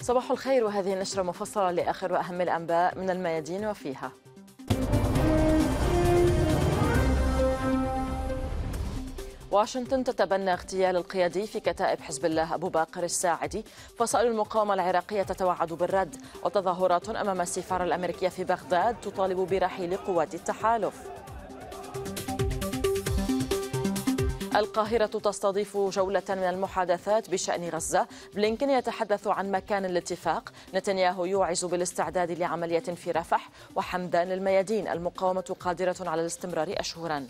صباح الخير وهذه نشرة مفصلة لآخر وأهم الأنباء من الميادين وفيها واشنطن تتبنى اغتيال القيادي في كتائب حزب الله أبو باقر الساعدي فصائل المقاومة العراقية تتوعد بالرد وتظاهرات أمام السفارة الأمريكية في بغداد تطالب برحيل قوات التحالف القاهرة تستضيف جولة من المحادثات بشأن غزة بلينكين يتحدث عن مكان الاتفاق نتنياهو يوعز بالاستعداد لعملية في رفح وحمدان الميادين المقاومة قادرة على الاستمرار أشهراً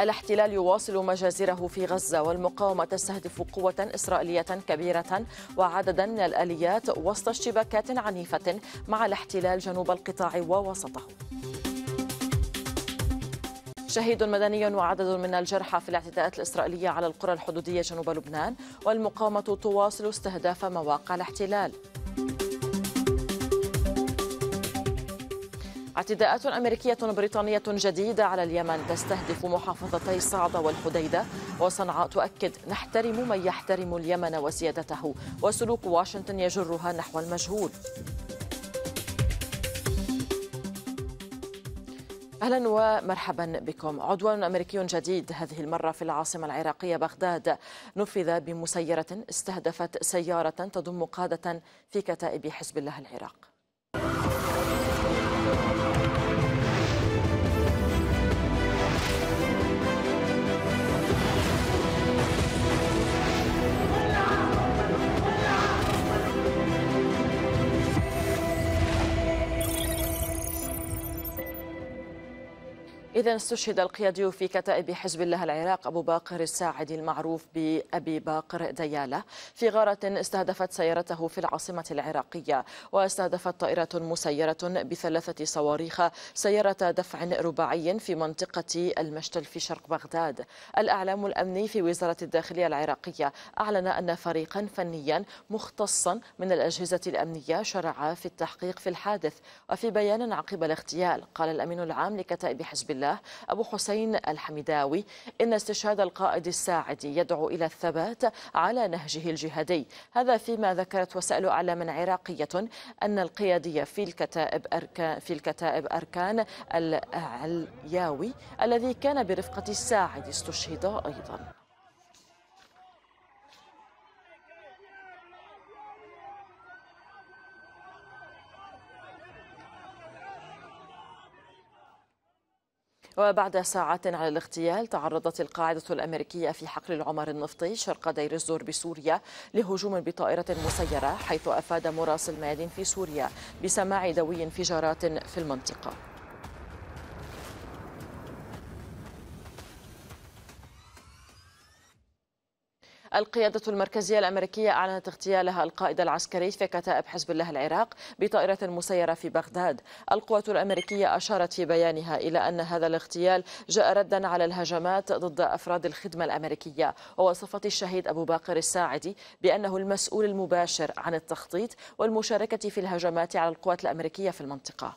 الاحتلال يواصل مجازره في غزة والمقاومة تستهدف قوة إسرائيلية كبيرة وعددا من الآليات وسط اشتباكات عنيفة مع الاحتلال جنوب القطاع ووسطه شهيد مدني وعدد من الجرحى في الاعتداءات الإسرائيلية على القرى الحدودية جنوب لبنان والمقاومة تواصل استهداف مواقع الاحتلال اعتداءات أمريكية بريطانية جديدة على اليمن تستهدف محافظتي صعدة والحديدة وصنعاء تؤكد نحترم من يحترم اليمن وسيادته وسلوك واشنطن يجرها نحو المجهول اهلا ومرحبا بكم عدوان امريكي جديد هذه المره في العاصمه العراقيه بغداد نفذ بمسيره استهدفت سياره تضم قاده في كتائب حزب الله العراق إذا استشهد القيادي في كتائب حزب الله العراق أبو باقر الساعدي المعروف بأبي باقر ديالة في غارة استهدفت سيارته في العاصمة العراقية واستهدفت طائرة مسيرة بثلاثة صواريخ سيارة دفع رباعي في منطقة المشتل في شرق بغداد الأعلام الأمني في وزارة الداخلية العراقية أعلن أن فريقا فنيا مختصا من الأجهزة الأمنية شرع في التحقيق في الحادث وفي بيان عقب الاغتيال قال الأمين العام لكتائب حزب الله الله أبو حسين الحمداوي إن استشهاد القائد الساعدي يدعو إلى الثبات على نهجه الجهادي هذا فيما ذكرت وسائل أعلام عراقية أن القيادية في الكتائب أركان, في الكتائب أركان العلياوي الذي كان برفقة الساعدي استشهد أيضاً وبعد ساعات على الاغتيال تعرضت القاعدة الأمريكية في حقل العمر النفطي شرق دير الزور بسوريا لهجوم بطائرة مسيرة حيث أفاد مراسل ميادين في سوريا بسماع دوي انفجارات في المنطقة القيادة المركزية الأمريكية أعلنت اغتيالها القائد العسكري في كتائب حزب الله العراق بطائرة مسيرة في بغداد القوات الأمريكية أشارت في بيانها إلى أن هذا الاغتيال جاء ردا على الهجمات ضد أفراد الخدمة الأمريكية ووصفت الشهيد أبو باقر الساعدي بأنه المسؤول المباشر عن التخطيط والمشاركة في الهجمات على القوات الأمريكية في المنطقة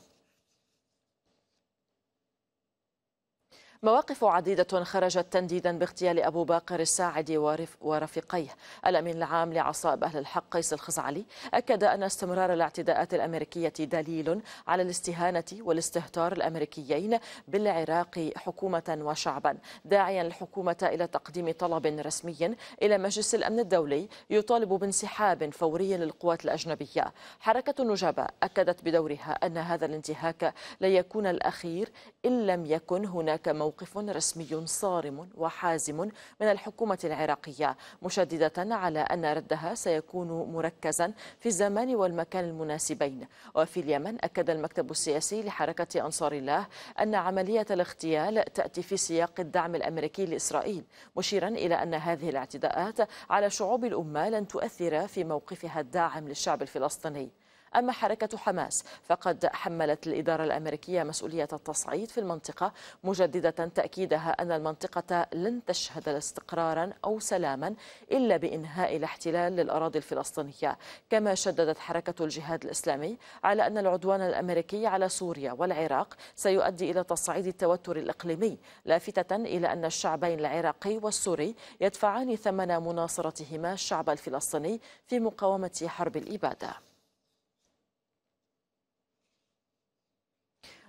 مواقف عديدة خرجت تنديدا باغتيال أبو باقر الساعدي ورفيقيه الأمين العام لعصائب أهل الحق قيس الخزعلي أكد أن استمرار الاعتداءات الأمريكية دليل على الاستهانة والاستهتار الأمريكيين بالعراق حكومة وشعبا داعيا الحكومة إلى تقديم طلب رسمي إلى مجلس الأمن الدولي يطالب بانسحاب فوري للقوات الأجنبية حركة النجابة أكدت بدورها أن هذا الانتهاك لا يكون الأخير إن لم يكن هناك موقف موقف رسمي صارم وحازم من الحكومة العراقية مشددة على أن ردها سيكون مركزا في الزمان والمكان المناسبين وفي اليمن أكد المكتب السياسي لحركة أنصار الله أن عملية الاغتيال تأتي في سياق الدعم الأمريكي لإسرائيل مشيرا إلى أن هذه الاعتداءات على شعوب الأمة لن تؤثر في موقفها الداعم للشعب الفلسطيني أما حركة حماس فقد حملت الإدارة الأمريكية مسؤولية التصعيد في المنطقة مجددة تأكيدها أن المنطقة لن تشهد استقرارا أو سلاما إلا بإنهاء الاحتلال للأراضي الفلسطينية كما شددت حركة الجهاد الإسلامي على أن العدوان الأمريكي على سوريا والعراق سيؤدي إلى تصعيد التوتر الإقليمي لافتة إلى أن الشعبين العراقي والسوري يدفعان ثمن مناصرتهما الشعب الفلسطيني في مقاومة حرب الإبادة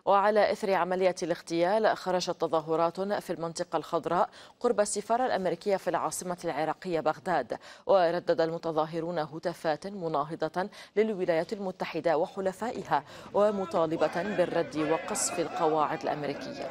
وعلى إثر عملية الاغتيال خرجت تظاهرات في المنطقة الخضراء قرب السفارة الأمريكية في العاصمة العراقية بغداد وردد المتظاهرون هتافات مناهضة للولايات المتحدة وحلفائها ومطالبة بالرد وقصف القواعد الأمريكية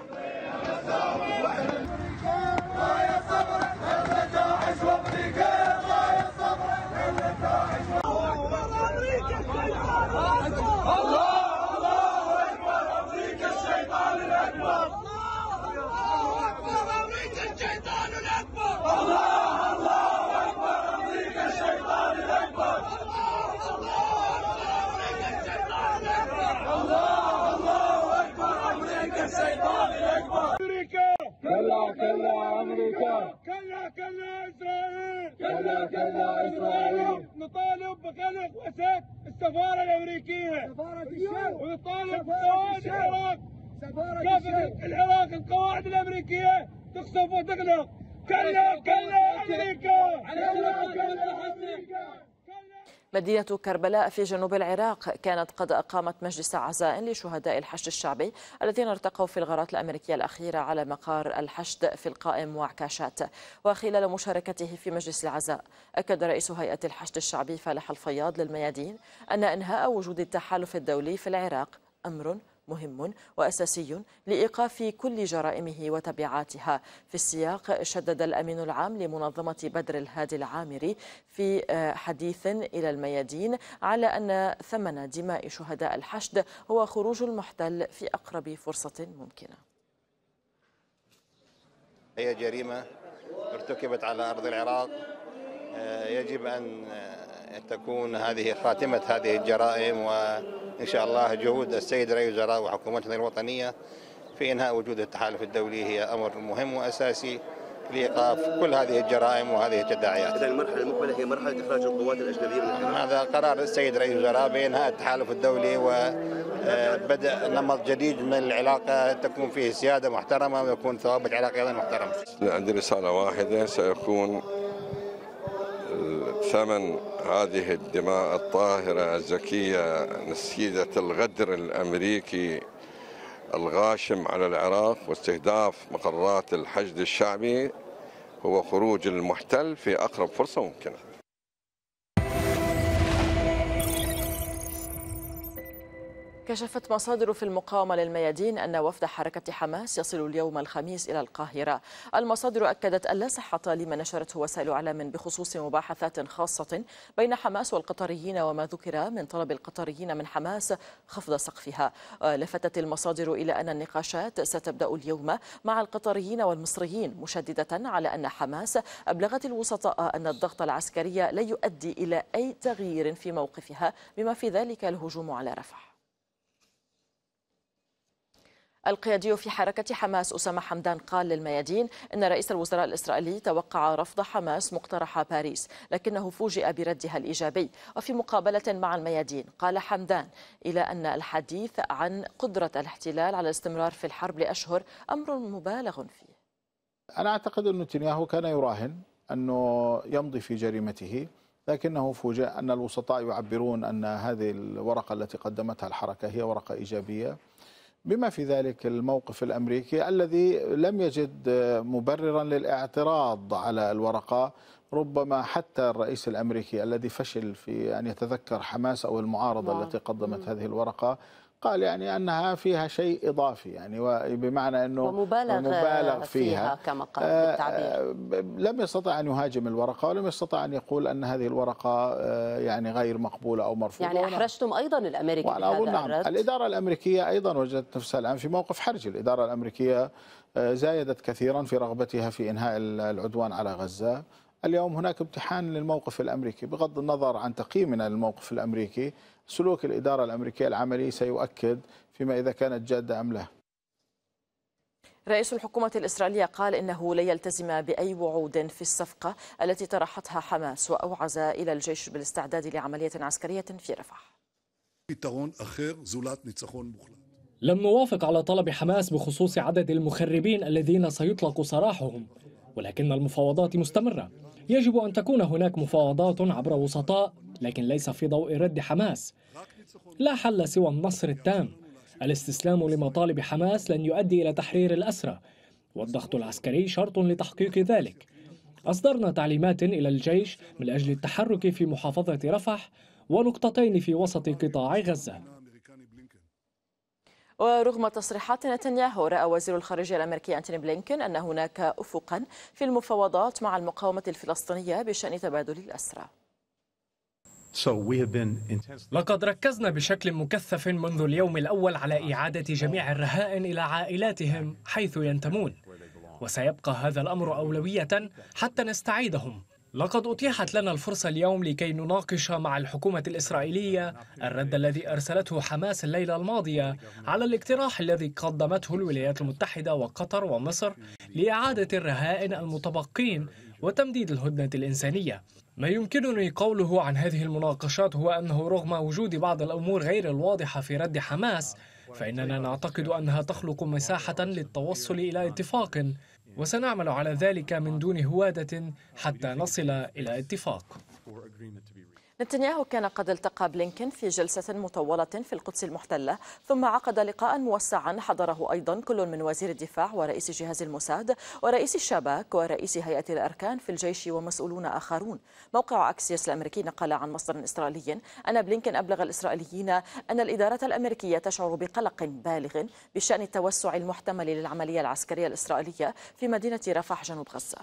بلدية كربلاء في جنوب العراق كانت قد أقامت مجلس عزاء لشهداء الحشد الشعبي الذين ارتقوا في الغارات الأمريكية الأخيرة على مقار الحشد في القائم وعكاشات وخلال مشاركته في مجلس العزاء أكد رئيس هيئة الحشد الشعبي فالح الفياض للميادين أن إنهاء وجود التحالف الدولي في العراق أمر مهم وأساسي لإيقاف كل جرائمه وتبعاتها في السياق شدد الأمين العام لمنظمة بدر الهادي العامري في آه، حديث إلى الميادين على أن ثمن دماء شهداء الحشد هو خروج المحتل في أقرب فرصة ممكنة هي جريمة ارتكبت على أرض العراق آه، يجب أن آه، تكون هذه خاتمة هذه الجرائم و إن شاء الله جهود السيد رئيس الوزراء وحكومتنا الوطنية في إنهاء وجود التحالف الدولي هي أمر مهم وأساسي لايقاف كل هذه الجرائم وهذه التداعيات. اذا المرحله المقبله هي مرحله اخراج القوات الاجنبيه من هذا قرار السيد رئيس الوزراء بانهاء التحالف الدولي وبدء آه، نمط جديد من العلاقه تكون فيه سياده محترمه ويكون ثوابت علاقه ايضا محترمه. عندي رساله واحده سيكون آه، ثمن هذه الدماء الطاهرة الزكية نسيدة الغدر الأمريكي الغاشم على العراق واستهداف مقرات الحشد الشعبي هو خروج المحتل في أقرب فرصة ممكنة كشفت مصادر في المقاومة للميادين أن وفد حركة حماس يصل اليوم الخميس إلى القاهرة المصادر أكدت أن لا صحة لما نشرته وسائل إعلام بخصوص مباحثات خاصة بين حماس والقطريين وما ذكر من طلب القطريين من حماس خفض سقفها لفتت المصادر إلى أن النقاشات ستبدأ اليوم مع القطريين والمصريين مشددة على أن حماس أبلغت الوسطاء أن الضغط العسكري لا يؤدي إلى أي تغيير في موقفها بما في ذلك الهجوم على رفح القيادي في حركة حماس أسامة حمدان قال للميادين أن رئيس الوزراء الإسرائيلي توقع رفض حماس مقترح باريس لكنه فوجئ بردها الإيجابي وفي مقابلة مع الميادين قال حمدان إلى أن الحديث عن قدرة الاحتلال على الاستمرار في الحرب لأشهر أمر مبالغ فيه أنا أعتقد أن نتنياهو كان يراهن أنه يمضي في جريمته لكنه فوجئ أن الوسطاء يعبرون أن هذه الورقة التي قدمتها الحركة هي ورقة إيجابية بما في ذلك الموقف الامريكي الذي لم يجد مبررا للاعتراض على الورقه ربما حتى الرئيس الامريكي الذي فشل في ان يتذكر حماس او المعارضه نعم. التي قدمت هذه الورقه قال يعني انها فيها شيء اضافي يعني بمعنى انه ومبالغ مبالغ فيها, فيها كما قال آه، بالتعبير آه، لم يستطع ان يهاجم الورقه ولم يستطع ان يقول ان هذه الورقه آه، يعني غير مقبوله او مرفوضه يعني احرجتم ايضا الامريكي وانا اقول نعم الاداره الامريكيه ايضا وجدت نفسها الان في موقف حرج الاداره الامريكيه زايدت كثيرا في رغبتها في انهاء العدوان على غزه اليوم هناك امتحان للموقف الامريكي بغض النظر عن تقييمنا للموقف الامريكي سلوك الإدارة الأمريكية العملي سيؤكد فيما إذا كانت جادة أم لا رئيس الحكومة الإسرائيلية قال إنه لن يلتزم بأي وعود في الصفقة التي طرحتها حماس وأوعز إلى الجيش بالاستعداد لعملية عسكرية في رفح لم نوافق على طلب حماس بخصوص عدد المخربين الذين سيطلق سراحهم ولكن المفاوضات مستمرة يجب أن تكون هناك مفاوضات عبر وسطاء لكن ليس في ضوء رد حماس لا حل سوى النصر التام الاستسلام لمطالب حماس لن يؤدي إلى تحرير الأسرى والضغط العسكري شرط لتحقيق ذلك أصدرنا تعليمات إلى الجيش من أجل التحرك في محافظة رفح ونقطتين في وسط قطاع غزة ورغم تصريحات نتنياهو رأى وزير الخارجية الأمريكي أنتوني بلينكن أن هناك أفقا في المفاوضات مع المقاومة الفلسطينية بشأن تبادل الأسرى لقد ركزنا بشكل مكثف منذ اليوم الأول على إعادة جميع الرهائن إلى عائلاتهم حيث ينتمون وسيبقى هذا الأمر أولوية حتى نستعيدهم لقد أتيحت لنا الفرصة اليوم لكي نناقش مع الحكومة الإسرائيلية الرد الذي أرسلته حماس الليلة الماضية على الاقتراح الذي قدمته الولايات المتحدة وقطر ومصر لإعادة الرهائن المتبقين وتمديد الهدنة الإنسانية ما يمكنني قوله عن هذه المناقشات هو أنه رغم وجود بعض الأمور غير الواضحة في رد حماس فإننا نعتقد أنها تخلق مساحة للتوصل إلى اتفاق وسنعمل على ذلك من دون هوادة حتى نصل إلى اتفاق نتنياهو كان قد التقى بلينكن في جلسة مطولة في القدس المحتلة ثم عقد لقاء موسعا حضره أيضا كل من وزير الدفاع ورئيس جهاز الموساد ورئيس الشباك ورئيس هيئة الأركان في الجيش ومسؤولون آخرون موقع أكسيس الأمريكي نقل عن مصدر إسرائيلي أن بلينكن أبلغ الإسرائيليين أن الإدارة الأمريكية تشعر بقلق بالغ بشأن التوسع المحتمل للعملية العسكرية الإسرائيلية في مدينة رفح جنوب غزة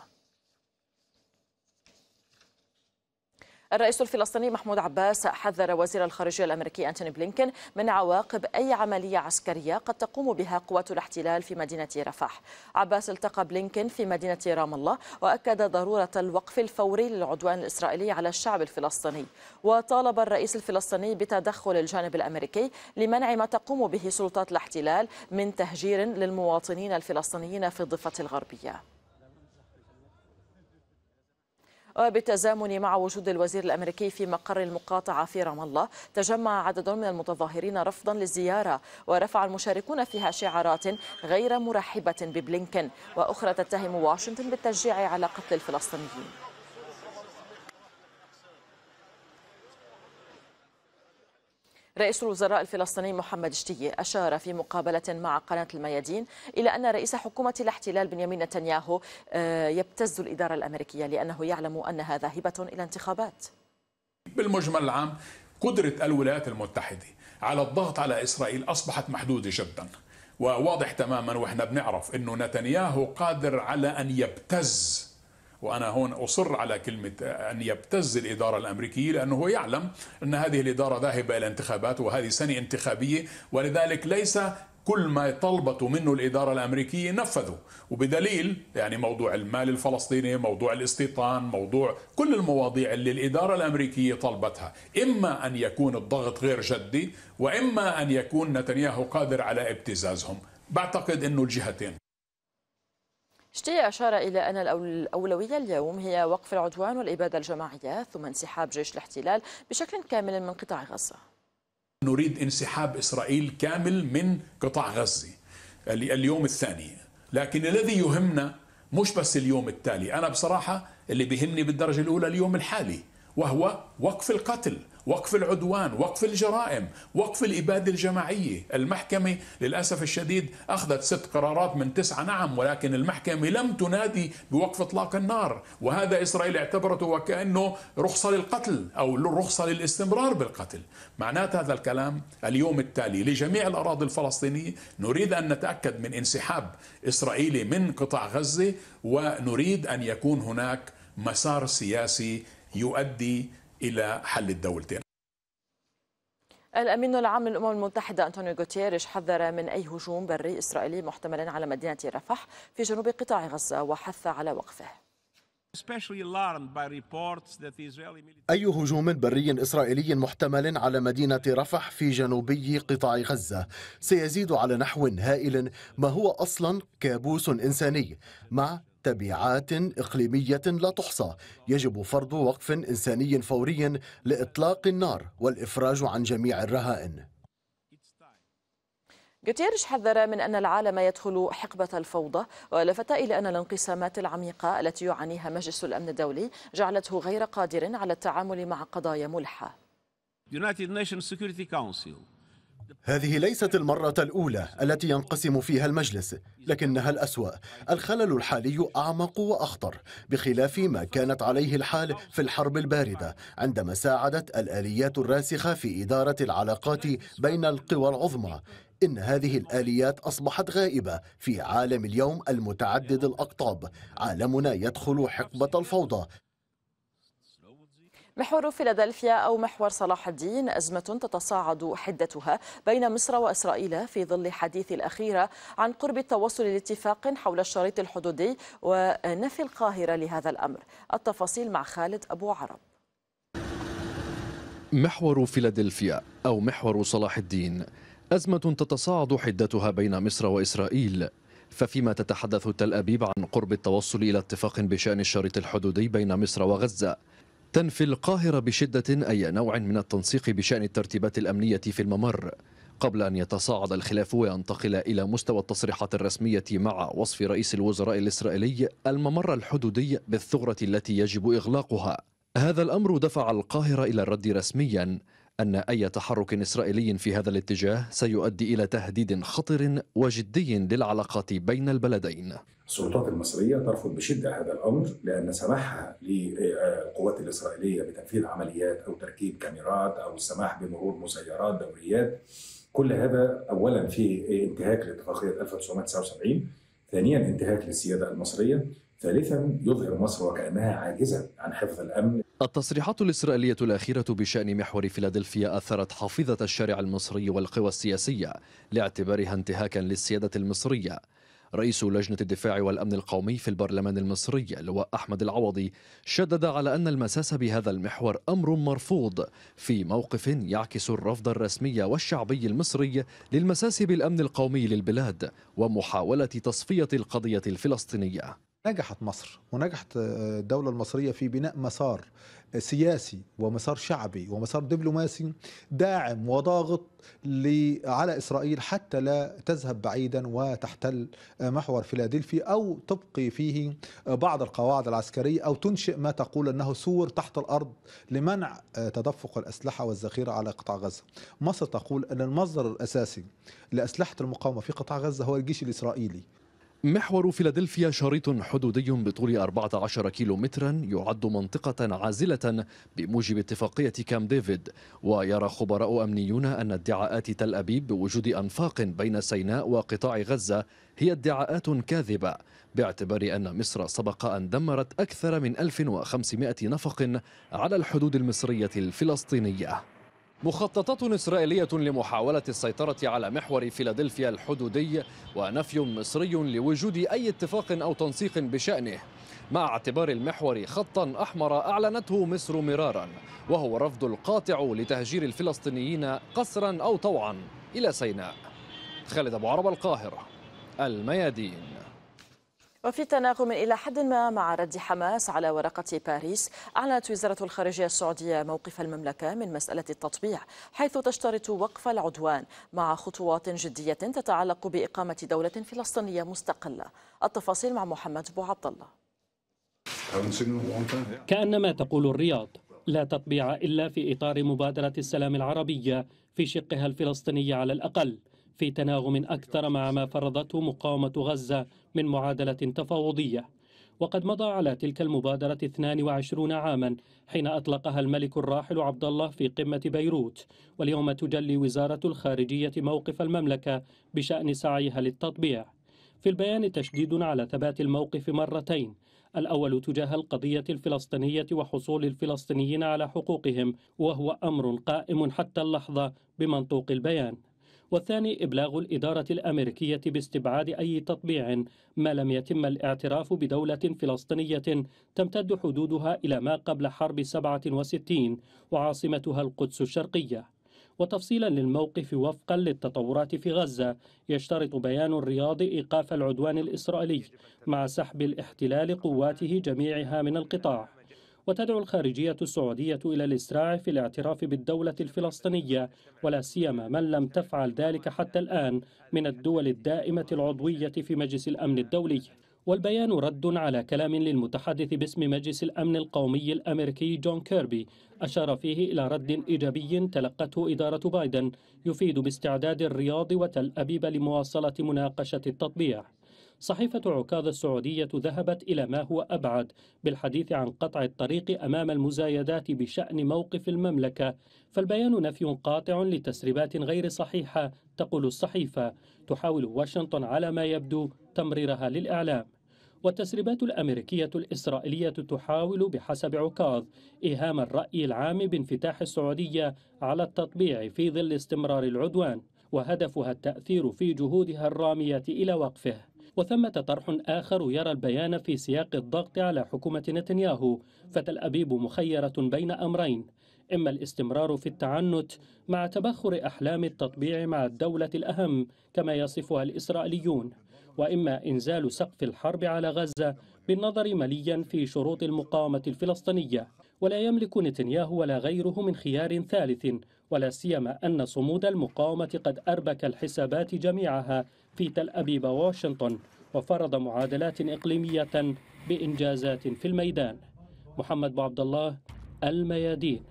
الرئيس الفلسطيني محمود عباس حذر وزير الخارجية الأمريكي أنتوني بلينكن من عواقب أي عملية عسكرية قد تقوم بها قوات الاحتلال في مدينة رفح عباس التقى بلينكن في مدينة رام الله وأكد ضرورة الوقف الفوري للعدوان الإسرائيلي على الشعب الفلسطيني وطالب الرئيس الفلسطيني بتدخل الجانب الأمريكي لمنع ما تقوم به سلطات الاحتلال من تهجير للمواطنين الفلسطينيين في الضفة الغربية وبالتزامن مع وجود الوزير الأمريكي في مقر المقاطعة في رام الله تجمع عدد من المتظاهرين رفضا للزيارة ورفع المشاركون فيها شعارات غير مرحبة ببلينكن وأخرى تتهم واشنطن بالتشجيع على قتل الفلسطينيين رئيس الوزراء الفلسطيني محمد شتية أشار في مقابلة مع قناة الميادين إلى أن رئيس حكومة الاحتلال بنيامين نتنياهو آه، يبتز الإدارة الأمريكية لأنه يعلم أنها ذاهبة إلى انتخابات بالمجمل العام قدرة الولايات المتحدة على الضغط على إسرائيل أصبحت محدودة جدا وواضح تماما وإحنا بنعرف أنه نتنياهو قادر على أن يبتز وأنا هون أصر على كلمة أن يبتز الإدارة الأمريكية لأنه هو يعلم أن هذه الإدارة ذاهبة إلى انتخابات وهذه سنة انتخابية ولذلك ليس كل ما طلبته منه الإدارة الأمريكية نفذه وبدليل يعني موضوع المال الفلسطيني موضوع الاستيطان موضوع كل المواضيع اللي الإدارة الأمريكية طلبتها إما أن يكون الضغط غير جدي وإما أن يكون نتنياهو قادر على ابتزازهم بعتقد أنه الجهتين شتي أشار إلى أن الأولوية اليوم هي وقف العدوان والإبادة الجماعية ثم انسحاب جيش الاحتلال بشكل كامل من قطاع غزة نريد انسحاب إسرائيل كامل من قطاع غزة اليوم الثاني لكن الذي يهمنا مش بس اليوم التالي أنا بصراحة اللي بيهمني بالدرجة الأولى اليوم الحالي وهو وقف القتل وقف العدوان وقف الجرائم وقف الإبادة الجماعية المحكمة للأسف الشديد أخذت ست قرارات من تسعة نعم ولكن المحكمة لم تنادي بوقف إطلاق النار وهذا إسرائيل اعتبرته وكأنه رخصة للقتل أو رخصة للاستمرار بالقتل معنات هذا الكلام اليوم التالي لجميع الأراضي الفلسطينية نريد أن نتأكد من انسحاب إسرائيلي من قطاع غزة ونريد أن يكون هناك مسار سياسي يؤدي إلى حل الدولتين الأمين العام للأمم المتحدة أنطونيو غوتيريش حذر من أي هجوم بري إسرائيلي محتمل على مدينة رفح في جنوب قطاع غزة وحث على وقفه أي هجوم بري إسرائيلي محتمل على مدينة رفح في جنوبي قطاع غزة سيزيد على نحو هائل ما هو أصلا كابوس إنساني مع تبعات إقليمية لا تحصى يجب فرض وقف إنساني فوري لإطلاق النار والإفراج عن جميع الرهائن جوتيريش حذر من أن العالم يدخل حقبة الفوضى ولفت إلى أن الانقسامات العميقة التي يعانيها مجلس الأمن الدولي جعلته غير قادر على التعامل مع قضايا ملحة United Nations Security Council هذه ليست المرة الأولى التي ينقسم فيها المجلس لكنها الأسوأ الخلل الحالي أعمق وأخطر بخلاف ما كانت عليه الحال في الحرب الباردة عندما ساعدت الآليات الراسخة في إدارة العلاقات بين القوى العظمى إن هذه الآليات أصبحت غائبة في عالم اليوم المتعدد الأقطاب عالمنا يدخل حقبة الفوضى محور فيلادلفيا أو محور صلاح الدين أزمة تتصاعد حدتها بين مصر وإسرائيل في ظل حديث الأخيرة عن قرب التوصل لاتفاق حول الشريط الحدودي ونفي القاهرة لهذا الأمر التفاصيل مع خالد أبو عرب محور فيلادلفيا أو محور صلاح الدين أزمة تتصاعد حدتها بين مصر وإسرائيل ففيما تتحدث تل أبيب عن قرب التوصل إلى اتفاق بشأن الشريط الحدودي بين مصر وغزة تنفي القاهرة بشدة أي نوع من التنسيق بشأن الترتيبات الأمنية في الممر قبل أن يتصاعد الخلاف وينتقل إلى مستوى التصريحات الرسمية مع وصف رئيس الوزراء الإسرائيلي الممر الحدودي بالثغرة التي يجب إغلاقها هذا الأمر دفع القاهرة إلى الرد رسميا أن أي تحرك إسرائيلي في هذا الاتجاه سيؤدي إلى تهديد خطر وجدي للعلاقات بين البلدين السلطات المصرية ترفض بشدة هذا الأمر لأن سماحها للقوات الإسرائيلية بتنفيذ عمليات أو تركيب كاميرات أو السماح بمرور مسيرات دوريات كل هذا أولا في انتهاك لاتفاقية 1979 ثانيا انتهاك للسيادة المصرية ثالثا يظهر مصر وكأنها عاجزة عن حفظ الأمن التصريحات الإسرائيلية الأخيرة بشأن محور فيلادلفيا أثرت حافظة الشارع المصري والقوى السياسية لاعتبارها انتهاكا للسيادة المصرية رئيس لجنة الدفاع والأمن القومي في البرلمان المصري لواء أحمد العوضي شدد على أن المساس بهذا المحور أمر مرفوض في موقف يعكس الرفض الرسمي والشعبي المصري للمساس بالأمن القومي للبلاد ومحاولة تصفية القضية الفلسطينية نجحت مصر ونجحت آه، الدولة المصرية في بناء مسار آه، سياسي ومسار شعبي ومسار دبلوماسي داعم وضاغط على إسرائيل حتى لا تذهب بعيدا وتحتل آه، محور فيلادلفي أو تبقي فيه بعض القواعد العسكرية أو تنشئ ما تقول أنه سور تحت الأرض لمنع تدفق الأسلحة والذخيرة على قطاع غزة مصر تقول أن المصدر الأساسي لأسلحة المقاومة في قطاع غزة هو الجيش الإسرائيلي محور فيلادلفيا شريط حدودي بطول 14 مترا يعد منطقة عازلة بموجب اتفاقية كام ديفيد ويرى خبراء أمنيون أن ادعاءات تل أبيب بوجود أنفاق بين سيناء وقطاع غزة هي ادعاءات كاذبة باعتبار أن مصر سبق أن دمرت أكثر من 1500 نفق على الحدود المصرية الفلسطينية مخططات إسرائيلية لمحاولة السيطرة على محور فيلادلفيا الحدودي ونفي مصري لوجود أي اتفاق أو تنسيق بشأنه مع اعتبار المحور خطا أحمر أعلنته مصر مرارا وهو رفض القاطع لتهجير الفلسطينيين قسرا أو طوعا إلى سيناء خالد أبو عرب القاهرة الميادين وفي تناغم إلى حد ما مع رد حماس على ورقة باريس أعلنت وزارة الخارجية السعودية موقف المملكة من مسألة التطبيع حيث تشترط وقف العدوان مع خطوات جدية تتعلق بإقامة دولة فلسطينية مستقلة التفاصيل مع محمد بو عبد الله كأنما تقول الرياض لا تطبيع إلا في إطار مبادرة السلام العربية في شقها الفلسطيني على الأقل في تناغم أكثر مع ما فرضته مقاومة غزة من معادلة تفاوضية وقد مضى على تلك المبادرة 22 عاما حين أطلقها الملك الراحل عبد الله في قمة بيروت واليوم تجلي وزارة الخارجية موقف المملكة بشأن سعيها للتطبيع في البيان تشديد على ثبات الموقف مرتين الأول تجاه القضية الفلسطينية وحصول الفلسطينيين على حقوقهم وهو أمر قائم حتى اللحظة بمنطوق البيان والثاني إبلاغ الإدارة الأمريكية باستبعاد أي تطبيع ما لم يتم الاعتراف بدولة فلسطينية تمتد حدودها إلى ما قبل حرب 67 وعاصمتها القدس الشرقية وتفصيلا للموقف وفقا للتطورات في غزة يشترط بيان الرياض إيقاف العدوان الإسرائيلي مع سحب الاحتلال قواته جميعها من القطاع وتدعو الخارجية السعودية إلى الإسراع في الاعتراف بالدولة الفلسطينية ولا سيما من لم تفعل ذلك حتى الآن من الدول الدائمة العضوية في مجلس الأمن الدولي والبيان رد على كلام للمتحدث باسم مجلس الأمن القومي الأمريكي جون كيربي أشار فيه إلى رد إيجابي تلقته إدارة بايدن يفيد باستعداد الرياض وتل أبيب لمواصلة مناقشة التطبيع صحيفة عكاظ السعودية ذهبت إلى ما هو أبعد بالحديث عن قطع الطريق أمام المزايدات بشأن موقف المملكة فالبيان نفي قاطع لتسريبات غير صحيحة تقول الصحيفة تحاول واشنطن على ما يبدو تمريرها للإعلام والتسريبات الأمريكية الإسرائيلية تحاول بحسب عكاظ إيهام الرأي العام بانفتاح السعودية على التطبيع في ظل استمرار العدوان وهدفها التأثير في جهودها الرامية إلى وقفه وثمة طرح آخر يرى البيان في سياق الضغط على حكومة نتنياهو فتل أبيب مخيرة بين أمرين إما الاستمرار في التعنت مع تبخر أحلام التطبيع مع الدولة الأهم كما يصفها الإسرائيليون وإما إنزال سقف الحرب على غزة بالنظر مليا في شروط المقاومة الفلسطينية ولا يملك نتنياهو ولا غيره من خيار ثالث ولا سيما أن صمود المقاومة قد أربك الحسابات جميعها في تل أبيب وواشنطن وفرض معادلات إقليمية بإنجازات في الميدان محمد بو عبد الله الميادين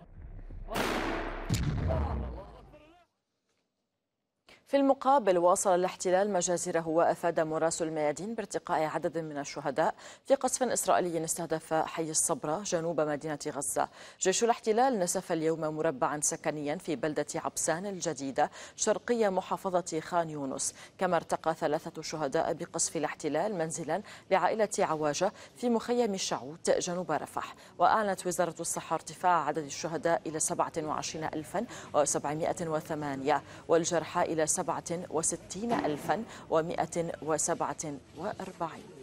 في المقابل واصل الاحتلال مجازره وافاد مراسل الميادين بارتقاء عدد من الشهداء في قصف اسرائيلي استهدف حي الصبرة جنوب مدينه غزه. جيش الاحتلال نسف اليوم مربعا سكنيا في بلده عبسان الجديده شرقي محافظه خان يونس، كما ارتقى ثلاثه شهداء بقصف الاحتلال منزلا لعائله عواجه في مخيم الشعوت جنوب رفح، واعلنت وزاره الصحه ارتفاع عدد الشهداء الى 27708 والجرحى الى 7 67 ألفا ومائة وسبعة وأربعين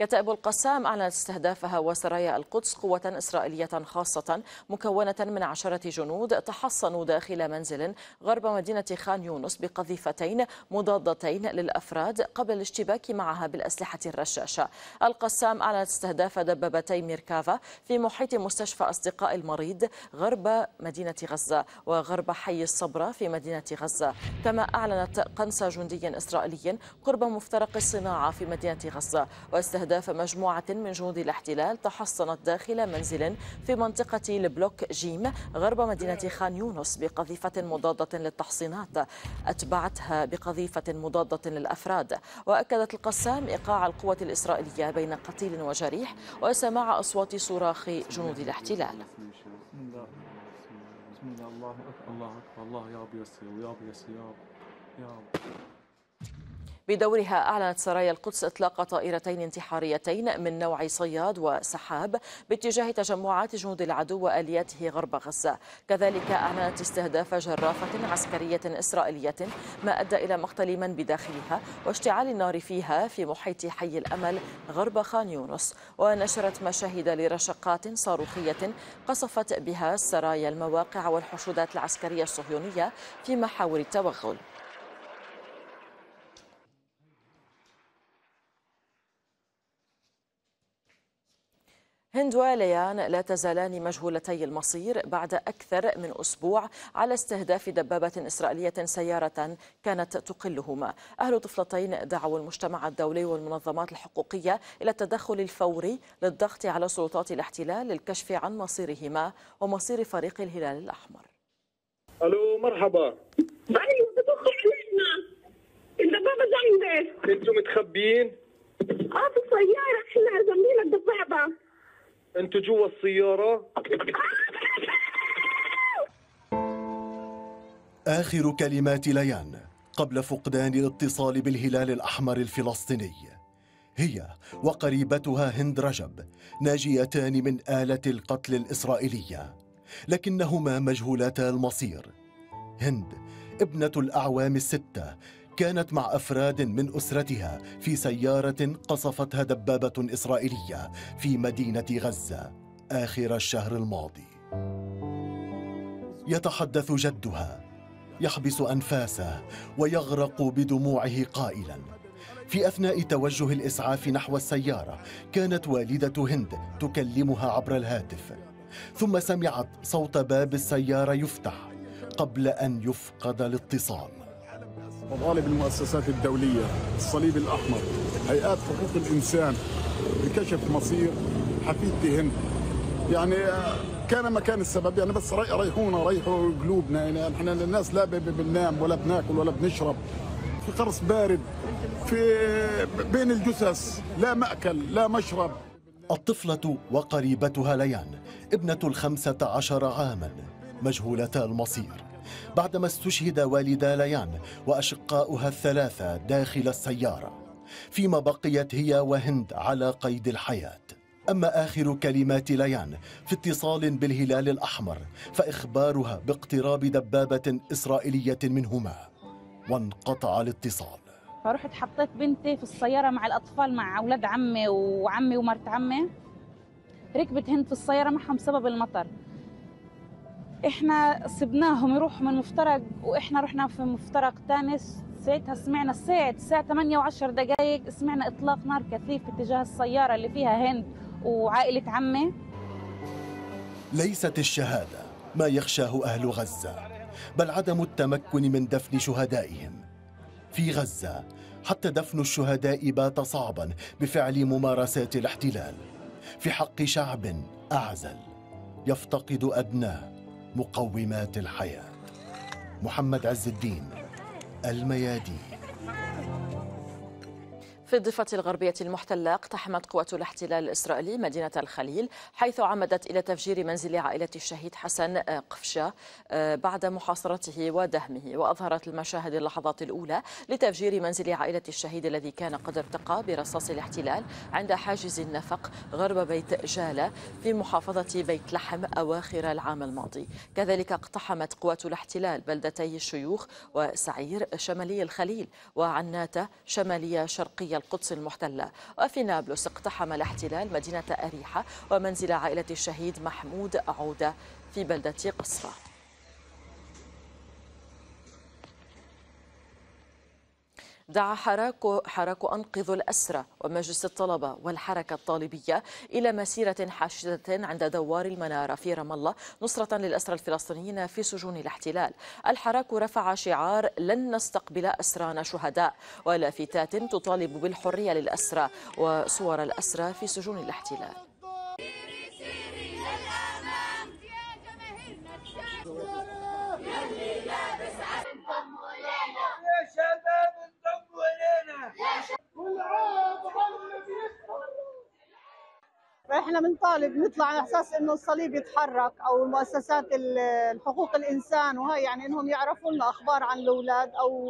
كتائب القسام أعلنت استهدافها وسرايا القدس قوة إسرائيلية خاصة مكونة من عشرة جنود تحصنوا داخل منزل غرب مدينة خان يونس بقذيفتين مضادتين للأفراد قبل الاشتباك معها بالأسلحة الرشاشة القسام أعلنت استهداف دبابتي ميركافا في محيط مستشفى أصدقاء المريض غرب مدينة غزة وغرب حي الصبرة في مدينة غزة كما أعلنت قنص جندي إسرائيلي قرب مفترق الصناعة في مدينة غزة واستهداف استهداف مجموعة من جنود الاحتلال تحصنت داخل منزل في منطقة البلوك جيم غرب مدينة خان يونس بقذيفة مضادة للتحصينات أتبعتها بقذيفة مضادة للأفراد وأكدت القسام إيقاع القوة الإسرائيلية بين قتيل وجريح وسماع أصوات صراخ جنود الاحتلال الله أكبر الله أكبر الله يا رب يسر يا رب يسر يا رب يا رب بدورها أعلنت سرايا القدس إطلاق طائرتين انتحاريتين من نوع صياد وسحاب باتجاه تجمعات جنود العدو وآلياته غرب غزة كذلك أعلنت استهداف جرافة عسكرية إسرائيلية ما أدى إلى مقتل من بداخلها واشتعال النار فيها في محيط حي الأمل غرب خان يونس ونشرت مشاهد لرشقات صاروخية قصفت بها سرايا المواقع والحشودات العسكرية الصهيونية في محاور التوغل هند وليان لا تزالان مجهولتي المصير بعد أكثر من أسبوع على استهداف دبابة إسرائيلية سيارة كانت تقلهما أهل طفلتين دعوا المجتمع الدولي والمنظمات الحقوقية إلى التدخل الفوري للضغط على سلطات الاحتلال للكشف عن مصيرهما ومصير فريق الهلال الأحمر ألو مرحبا علينا الدبابة جنبي أنتم متخبيين؟ اه في السيارة احنا زميلة الدبابة انتوا جوا السياره اخر كلمات ليان قبل فقدان الاتصال بالهلال الاحمر الفلسطيني هي وقريبتها هند رجب ناجيتان من اله القتل الاسرائيليه لكنهما مجهولتا المصير هند ابنه الاعوام السته كانت مع أفراد من أسرتها في سيارة قصفتها دبابة إسرائيلية في مدينة غزة آخر الشهر الماضي يتحدث جدها يحبس أنفاسه ويغرق بدموعه قائلا في أثناء توجه الإسعاف نحو السيارة كانت والدة هند تكلمها عبر الهاتف ثم سمعت صوت باب السيارة يفتح قبل أن يفقد الاتصال مطالب المؤسسات الدولية الصليب الأحمر هيئات حقوق الإنسان بكشف مصير حفيدتهن يعني آه، كان مكان السبب يعني بس ريحونا ريحوا قلوبنا يعني احنا الناس لا بننام ولا بناكل ولا بنشرب في قرص بارد في بين الجثث لا مأكل لا مشرب الطفلة وقريبتها ليان ابنة الخمسة عشر عاما مجهولتا المصير بعدما استشهد والدا ليان وأشقاؤها الثلاثة داخل السيارة فيما بقيت هي وهند على قيد الحياة أما آخر كلمات ليان في اتصال بالهلال الأحمر فإخبارها باقتراب دبابة إسرائيلية منهما وانقطع الاتصال فرحت حطيت بنتي في السيارة مع الأطفال مع أولاد عمي وعمي ومرت عمي ركبت هند في السيارة معهم بسبب المطر احنا سبناهم يروحوا من مفترق واحنا رحنا في مفترق ثاني ساعتها سمعنا الساعة الساعة 8 و10 دقائق سمعنا اطلاق نار كثيف باتجاه السيارة اللي فيها هند وعائلة عمي ليست الشهادة ما يخشاه أهل غزة بل عدم التمكن من دفن شهدائهم في غزة حتى دفن الشهداء بات صعبا بفعل ممارسات الاحتلال في حق شعب أعزل يفتقد أدناه مقومات الحياة محمد عز الدين الميادين في الضفة الغربية المحتلة اقتحمت قوة الاحتلال الإسرائيلي مدينة الخليل حيث عمدت إلى تفجير منزل عائلة الشهيد حسن آه، قفشة آه، بعد محاصرته ودهمه وأظهرت المشاهد اللحظات الأولى لتفجير منزل عائلة الشهيد الذي كان قد ارتقى برصاص الاحتلال عند حاجز النفق غرب بيت جالة في محافظة بيت لحم أواخر العام الماضي كذلك اقتحمت قوة الاحتلال بلدتي الشيوخ وسعير شمالي الخليل وعناتة شمالية شرقية القدس المحتلة وفي نابلس اقتحم الاحتلال مدينة أريحة ومنزل عائلة الشهيد محمود عودة في بلدة قصرة دعا حراك حراك أنقذ الأسرى ومجلس الطلبة والحركة الطالبية إلى مسيرة حاشدة عند دوار المنارة في رام الله نصرة للأسرى الفلسطينيين في سجون الاحتلال الحراك رفع شعار لن نستقبل أسرانا شهداء ولافتات تطالب بالحرية للأسرى وصور الأسرى في سجون الاحتلال فاحنا بنطالب نطلع على اساس انه الصليب يتحرك او مؤسسات حقوق الانسان وهي يعني انهم يعرفوا لنا اخبار عن الاولاد او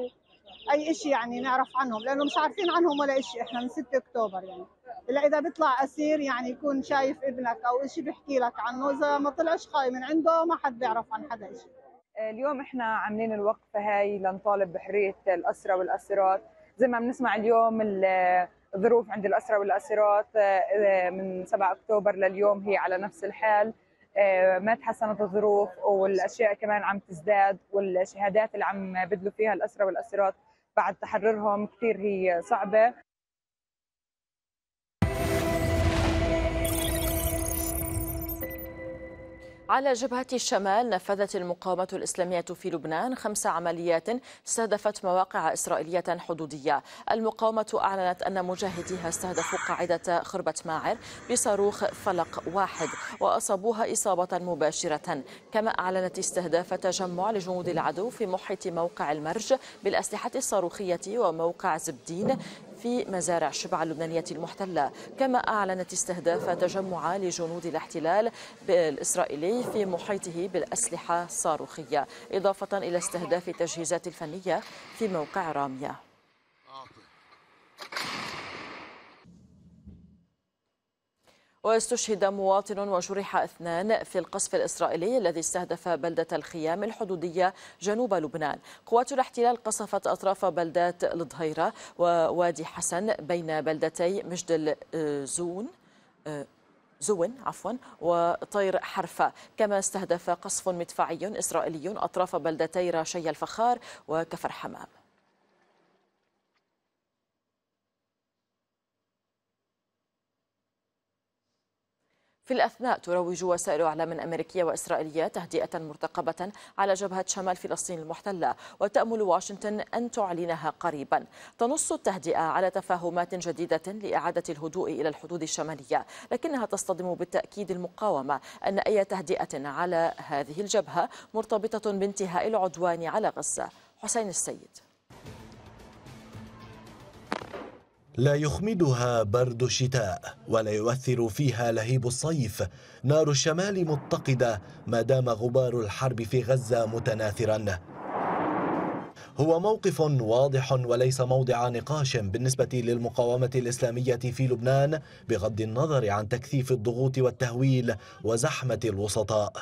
اي شيء يعني نعرف عنهم لانه مش عارفين عنهم ولا شيء احنا من 6 اكتوبر يعني الا اذا بيطلع اسير يعني يكون شايف ابنك او شيء بيحكي لك عنه اذا ما طلعش خاي من عنده ما حد بيعرف عن حدا شيء اليوم احنا عاملين الوقفه هاي لنطالب بحريه الاسرى والاسيرات زي ما بنسمع اليوم الظروف عند الأسرى والأسيرات آه، آه، من 7 أكتوبر لليوم هي على نفس الحال آه، ما تحسنت الظروف والأشياء كمان عم تزداد والشهادات اللي عم بدلوا فيها الأسرى والأسيرات بعد تحررهم كثير هي صعبة على جبهة الشمال نفذت المقاومة الإسلامية في لبنان خمس عمليات استهدفت مواقع إسرائيلية حدودية المقاومة أعلنت أن مجاهديها استهدفوا قاعدة خربة ماعر بصاروخ فلق واحد وأصابوها إصابة مباشرة كما أعلنت استهداف تجمع لجنود العدو في محيط موقع المرج بالأسلحة الصاروخية وموقع زبدين في مزارع شبع اللبنانية المحتلة كما أعلنت استهداف تجمع لجنود الاحتلال الإسرائيلي في محيطه بالأسلحة الصاروخية إضافة إلى استهداف التجهيزات الفنية في موقع رامية واستشهد مواطن وجرح اثنان في القصف الإسرائيلي الذي استهدف بلدة الخيام الحدودية جنوب لبنان قوات الاحتلال قصفت أطراف بلدات الضهيرة ووادي حسن بين بلدتي مجد الزون آه، آه، زون عفوا وطير حرفة كما استهدف قصف مدفعي إسرائيلي أطراف بلدتي راشي الفخار وكفر حمام في الأثناء تروج وسائل أعلام أمريكية وإسرائيلية تهدئة مرتقبة على جبهة شمال فلسطين المحتلة وتأمل واشنطن أن تعلنها قريبا تنص التهدئة على تفاهمات جديدة لإعادة الهدوء إلى الحدود الشمالية لكنها تصطدم بالتأكيد المقاومة أن أي تهدئة على هذه الجبهة مرتبطة بانتهاء العدوان على غزة حسين السيد لا يخمدها برد الشتاء ولا يؤثر فيها لهيب الصيف نار الشمال متقدة ما دام غبار الحرب في غزة متناثرا هو موقف واضح وليس موضع نقاش بالنسبة للمقاومة الإسلامية في لبنان بغض النظر عن تكثيف الضغوط والتهويل وزحمة الوسطاء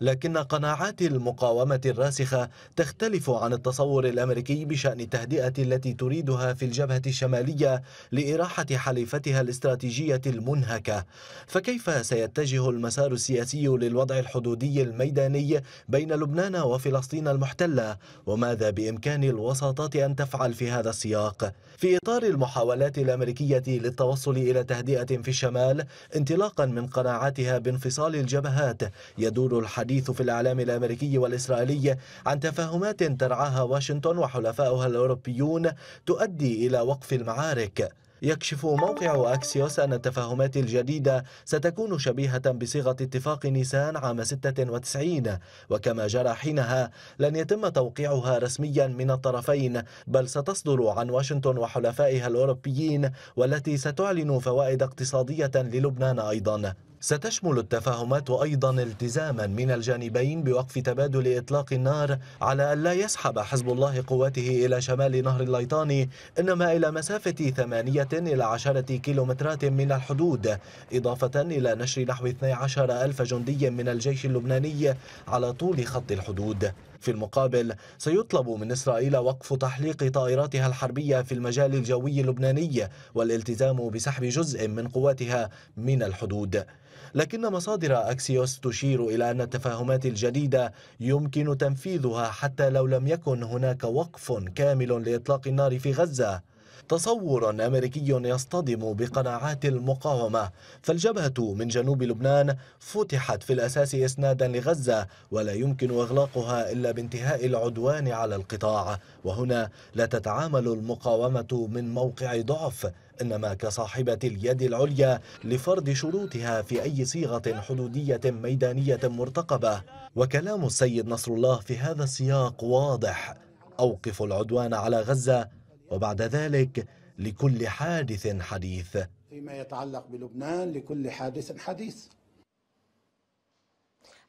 لكن قناعات المقاومة الراسخة تختلف عن التصور الأمريكي بشأن التهدئة التي تريدها في الجبهة الشمالية لإراحة حليفتها الاستراتيجية المنهكة فكيف سيتجه المسار السياسي للوضع الحدودي الميداني بين لبنان وفلسطين المحتلة وماذا بإمكان الوساطات أن تفعل في هذا السياق في إطار المحاولات الأمريكية للتوصل إلى تهدئة في الشمال انطلاقا من قناعاتها بانفصال الجبهات يدور الحديث الحديث في الإعلام الأمريكي والإسرائيلي عن تفاهمات ترعاها واشنطن وحلفاؤها الأوروبيون تؤدي إلى وقف المعارك يكشف موقع أكسيوس أن التفاهمات الجديدة ستكون شبيهة بصيغة اتفاق نيسان عام 96 وكما جرى حينها لن يتم توقيعها رسميا من الطرفين بل ستصدر عن واشنطن وحلفائها الأوروبيين والتي ستعلن فوائد اقتصادية للبنان أيضا ستشمل التفاهمات أيضا التزاما من الجانبين بوقف تبادل إطلاق النار على أن لا يسحب حزب الله قواته إلى شمال نهر الليطاني إنما إلى مسافة ثمانية إلى عشرة كيلومترات من الحدود إضافة إلى نشر نحو 12 ألف جندي من الجيش اللبناني على طول خط الحدود في المقابل سيطلب من إسرائيل وقف تحليق طائراتها الحربية في المجال الجوي اللبناني والالتزام بسحب جزء من قواتها من الحدود لكن مصادر أكسيوس تشير إلى أن التفاهمات الجديدة يمكن تنفيذها حتى لو لم يكن هناك وقف كامل لإطلاق النار في غزة تصور أمريكي يصطدم بقناعات المقاومة فالجبهة من جنوب لبنان فتحت في الأساس إسنادا لغزة ولا يمكن إغلاقها إلا بانتهاء العدوان على القطاع وهنا لا تتعامل المقاومة من موقع ضعف إنما كصاحبة اليد العليا لفرض شروطها في أي صيغة حدودية ميدانية مرتقبة وكلام السيد نصر الله في هذا السياق واضح أوقف العدوان على غزة وبعد ذلك لكل حادث حديث فيما يتعلق بلبنان لكل حادث حديث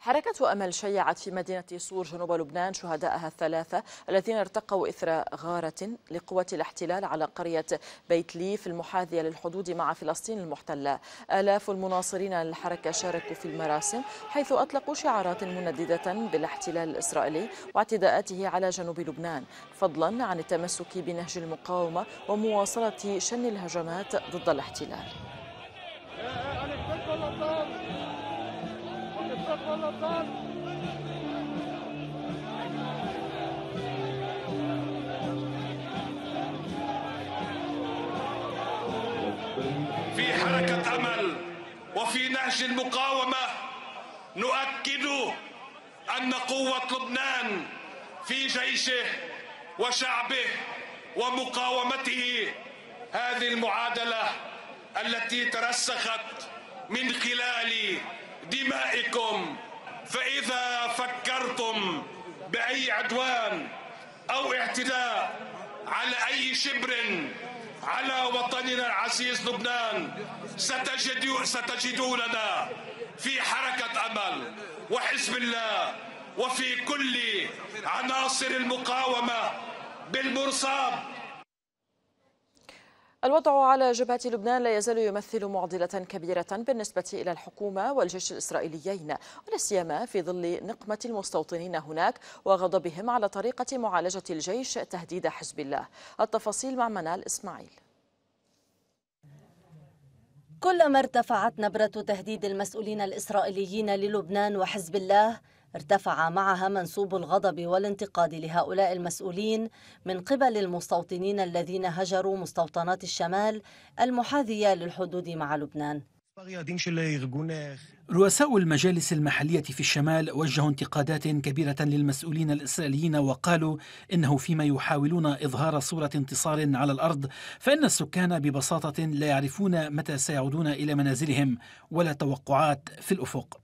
حركة أمل شيعت في مدينة صور جنوب لبنان شهداءها الثلاثة الذين ارتقوا إثر غارة لقوة الاحتلال على قرية بيت ليف المحاذية للحدود مع فلسطين المحتلة آلاف المناصرين للحركة شاركوا في المراسم حيث أطلقوا شعارات منددة بالاحتلال الإسرائيلي واعتداءاته على جنوب لبنان فضلا عن التمسك بنهج المقاومة ومواصلة شن الهجمات ضد الاحتلال في حركة أمل وفي نهج المقاومة نؤكد أن قوة لبنان في جيشه وشعبه ومقاومته هذه المعادلة التي ترسخت من خلال دمائكم فإذا فكرتم بأي عدوان أو اعتداء على أي شبر على وطننا العزيز لبنان ستجدوننا في حركة أمل وحزب الله وفي كل عناصر المقاومة بالمرصاد الوضع على جبهة لبنان لا يزال يمثل معضلة كبيرة بالنسبة إلى الحكومة والجيش الإسرائيليين ولا سيما في ظل نقمة المستوطنين هناك وغضبهم على طريقة معالجة الجيش تهديد حزب الله التفاصيل مع منال إسماعيل كلما ارتفعت نبرة تهديد المسؤولين الإسرائيليين للبنان وحزب الله ارتفع معها منسوب الغضب والانتقاد لهؤلاء المسؤولين من قبل المستوطنين الذين هجروا مستوطنات الشمال المحاذية للحدود مع لبنان رؤساء المجالس المحلية في الشمال وجهوا انتقادات كبيرة للمسؤولين الإسرائيليين وقالوا إنه فيما يحاولون إظهار صورة انتصار على الأرض فإن السكان ببساطة لا يعرفون متى سيعودون إلى منازلهم ولا توقعات في الأفق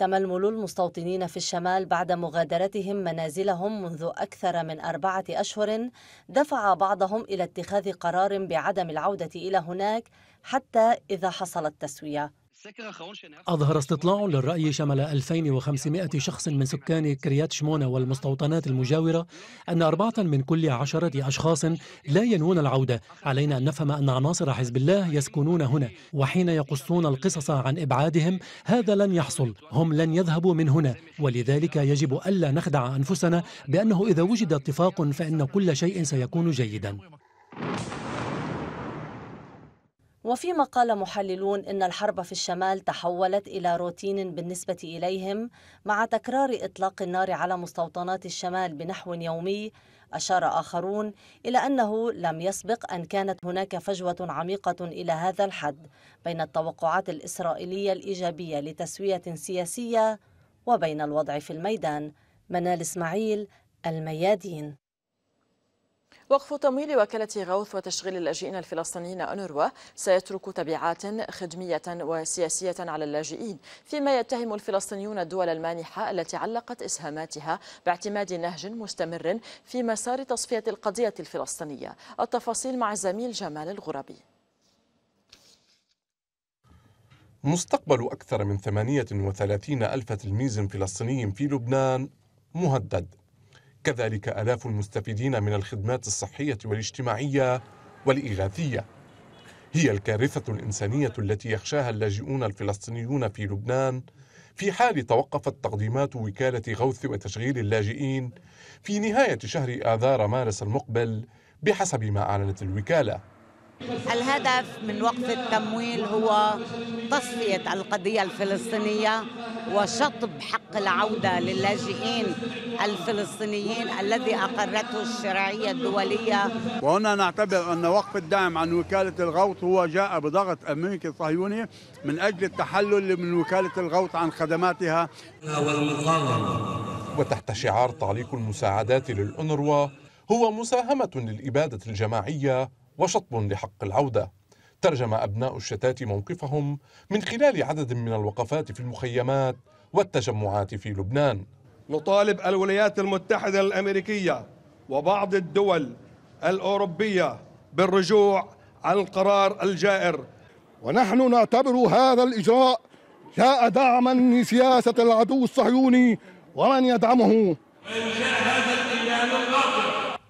تململ المستوطنين في الشمال بعد مغادرتهم منازلهم منذ أكثر من أربعة أشهر دفع بعضهم إلى اتخاذ قرار بعدم العودة إلى هناك حتى إذا حصلت تسوية أظهر استطلاع للرأي شمل 2500 شخص من سكان كريات شمونة والمستوطنات المجاورة أن أربعة من كل عشرة أشخاص لا ينوون العودة علينا أن نفهم أن عناصر حزب الله يسكنون هنا وحين يقصون القصص عن إبعادهم هذا لن يحصل هم لن يذهبوا من هنا ولذلك يجب ألا نخدع أنفسنا بأنه إذا وجد اتفاق فإن كل شيء سيكون جيدا وفيما قال محللون إن الحرب في الشمال تحولت إلى روتين بالنسبة إليهم مع تكرار إطلاق النار على مستوطنات الشمال بنحو يومي أشار آخرون إلى أنه لم يسبق أن كانت هناك فجوة عميقة إلى هذا الحد بين التوقعات الإسرائيلية الإيجابية لتسوية سياسية وبين الوضع في الميدان منال إسماعيل الميادين وقف تمويل وكالة غوث وتشغيل اللاجئين الفلسطينيين أنوروا سيترك تبعات خدمية وسياسية على اللاجئين فيما يتهم الفلسطينيون الدول المانحة التي علقت إسهاماتها باعتماد نهج مستمر في مسار تصفية القضية الفلسطينية التفاصيل مع الزميل جمال الغربي مستقبل أكثر من 38 ألف تلميذ فلسطيني في لبنان مهدد كذلك آلاف المستفيدين من الخدمات الصحية والاجتماعية والإغاثية هي الكارثة الإنسانية التي يخشاها اللاجئون الفلسطينيون في لبنان في حال توقفت تقديمات وكالة غوث وتشغيل اللاجئين في نهاية شهر آذار مارس المقبل بحسب ما أعلنت الوكالة الهدف من وقف التمويل هو تصفية القضية الفلسطينية وشطب حق العودة للاجئين الفلسطينيين الذي أقرته الشرعية الدولية وهنا نعتبر أن وقف الدعم عن وكالة الغوط هو جاء بضغط أمريكي صهيوني من أجل التحلل من وكالة الغوط عن خدماتها وتحت شعار تعليق المساعدات للانروا هو مساهمة للإبادة الجماعية وشطب لحق العودة ترجم أبناء الشتات موقفهم من خلال عدد من الوقفات في المخيمات والتجمعات في لبنان نطالب الولايات المتحدة الأمريكية وبعض الدول الأوروبية بالرجوع عن القرار الجائر ونحن نعتبر هذا الإجراء جاء دعما لسياسة العدو الصهيوني ومن يدعمه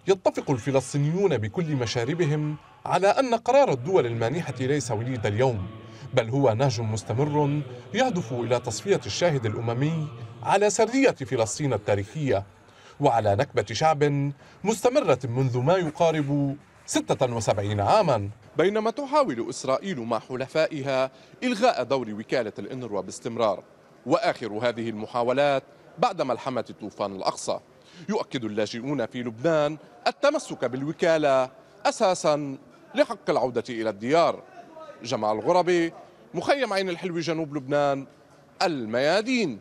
يتفق الفلسطينيون بكل مشاربهم على أن قرار الدول المانحة ليس وليد اليوم بل هو نهج مستمر يهدف إلى تصفية الشاهد الأممي على سردية فلسطين التاريخية وعلى نكبة شعب مستمرة منذ ما يقارب 76 عاما بينما تحاول إسرائيل مع حلفائها إلغاء دور وكالة الإنروا باستمرار وآخر هذه المحاولات بعد ملحمة طوفان الأقصى يؤكد اللاجئون في لبنان التمسك بالوكالة أساسا لحق العودة إلى الديار جمع الغربي مخيم عين الحلوي جنوب لبنان الميادين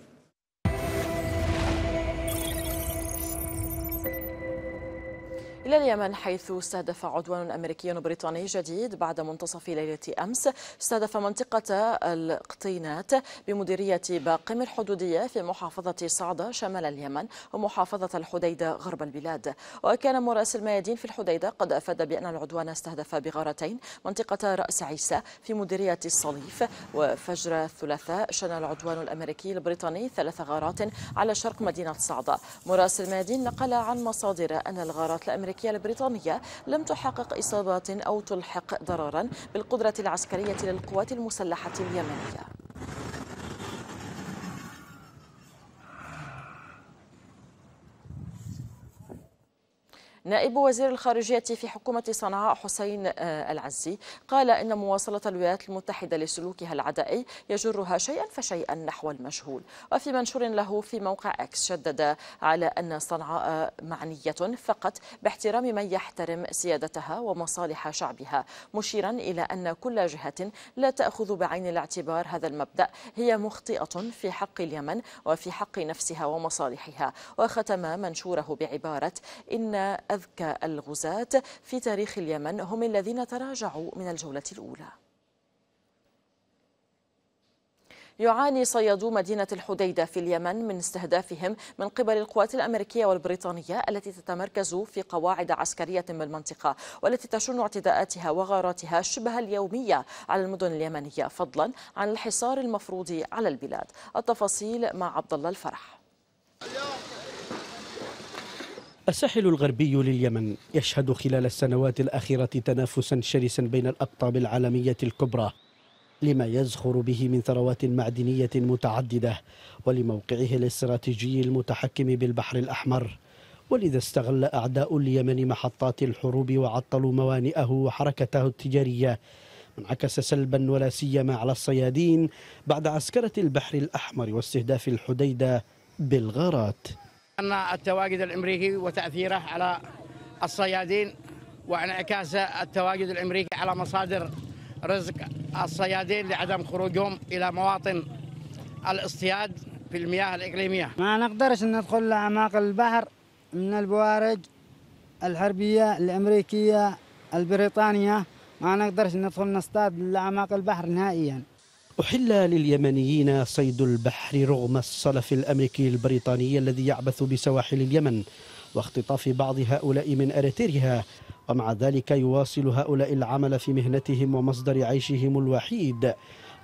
إلى اليمن حيث استهدف عدوان أمريكي بريطاني جديد بعد منتصف ليلة أمس استهدف منطقة القطينات بمديرية باقم الحدودية في محافظة صعدة شمال اليمن ومحافظة الحديدة غرب البلاد وكان مراسل ميادين في الحديدة قد أفاد بأن العدوان استهدف بغارتين منطقة رأس عيسى في مديرية الصليف وفجر الثلاثاء شن العدوان الأمريكي البريطاني ثلاث غارات على شرق مدينة صعدة مراسل ميادين نقل عن مصادر أن الغارات الأمريكية الملكية البريطانية لم تحقق إصابات أو تلحق ضررا بالقدرة العسكرية للقوات المسلحة اليمنية نائب وزير الخارجية في حكومة صنعاء حسين آه، العزي قال إن مواصلة الولايات المتحدة لسلوكها العدائي يجرها شيئا فشيئا نحو المجهول وفي منشور له في موقع أكس شدد على أن صنعاء معنية فقط باحترام من يحترم سيادتها ومصالح شعبها مشيرا إلى أن كل جهة لا تأخذ بعين الاعتبار هذا المبدأ هي مخطئة في حق اليمن وفي حق نفسها ومصالحها وختم منشوره بعبارة إن أذكى الغزاة في تاريخ اليمن هم الذين تراجعوا من الجولة الأولى يعاني صيادو مدينة الحديدة في اليمن من استهدافهم من قبل القوات الأمريكية والبريطانية التي تتمركز في قواعد عسكرية بالمنطقة والتي تشن اعتداءاتها وغاراتها شبه اليومية على المدن اليمنية فضلا عن الحصار المفروض على البلاد التفاصيل مع عبد الله الفرح الساحل الغربي لليمن يشهد خلال السنوات الأخيرة تنافسا شرسا بين الأقطاب العالمية الكبرى لما يزخر به من ثروات معدنية متعددة ولموقعه الاستراتيجي المتحكم بالبحر الأحمر ولذا استغل أعداء اليمن محطات الحروب وعطلوا موانئه وحركته التجارية انعكس سلبا ولا سيما على الصيادين بعد عسكرة البحر الأحمر واستهداف الحديدة بالغارات أن التواجد الأمريكي وتأثيره على الصيادين وانعكاس التواجد الأمريكي على مصادر رزق الصيادين لعدم خروجهم إلى مواطن الاصطياد في المياه الإقليمية ما نقدرش ندخل لأعماق البحر من البوارج الحربية الأمريكية البريطانية ما نقدرش ندخل نصطاد لأعماق البحر نهائياً أحل لليمنيين صيد البحر رغم الصلف الأمريكي البريطاني الذي يعبث بسواحل اليمن واختطاف بعض هؤلاء من أريتريها ومع ذلك يواصل هؤلاء العمل في مهنتهم ومصدر عيشهم الوحيد